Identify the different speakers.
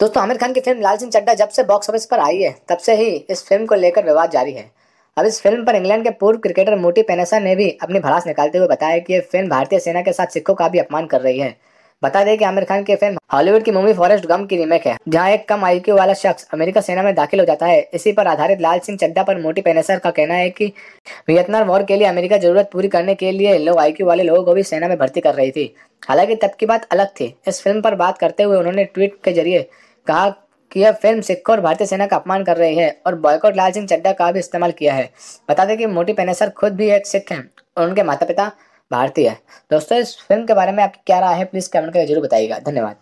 Speaker 1: दोस्तों आमिर खान की फिल्म लाल सिंह
Speaker 2: चड्डा जब से बॉक्स ऑफिस पर आई है तब से ही इस फिल्म को लेकर विवाद जारी है अब इस फिल्म पर इंग्लैंड के पूर्व क्रिकेटर मोटी पेनेसा ने भी अपनी भड़ास निकालते हुए बताया कि यह फिल्म भारतीय सेना के साथ सिखों का भी अपमान कर रही है बता दें कि आमिर खान की फिल्म हॉलीवुड की मूवी फॉरेस्ट गम की रीमेक है जहां एक कम आईक्यू वाला शख्स अमेरिका सेना में दाखिल हो जाता है इसी पर आधारित लाल सिंह चड्डा पर मोटी पेनेसर का कहना है कि वियतनाम वॉर के लिए अमेरिका जरूरत पूरी करने के लिए लोग आईक्यू वाले लोगों को भी सेना में भर्ती कर रही थी हालांकि तब की बात अलग थी इस फिल्म पर बात करते हुए उन्होंने ट्वीट के जरिए कहा कि यह फिल्म सिखों और भारतीय सेना का अपमान कर रही है और बॉयकॉट लाल सिंह चड्डा का भी इस्तेमाल किया है बता दें कि मोटी पेनेसर खुद भी एक सिख हैं और उनके माता पिता भारतीय है दोस्तों इस फिल्म के बारे में आपकी क्या राय है प्लीज़ कमेंट करके जरूर बताइएगा धन्यवाद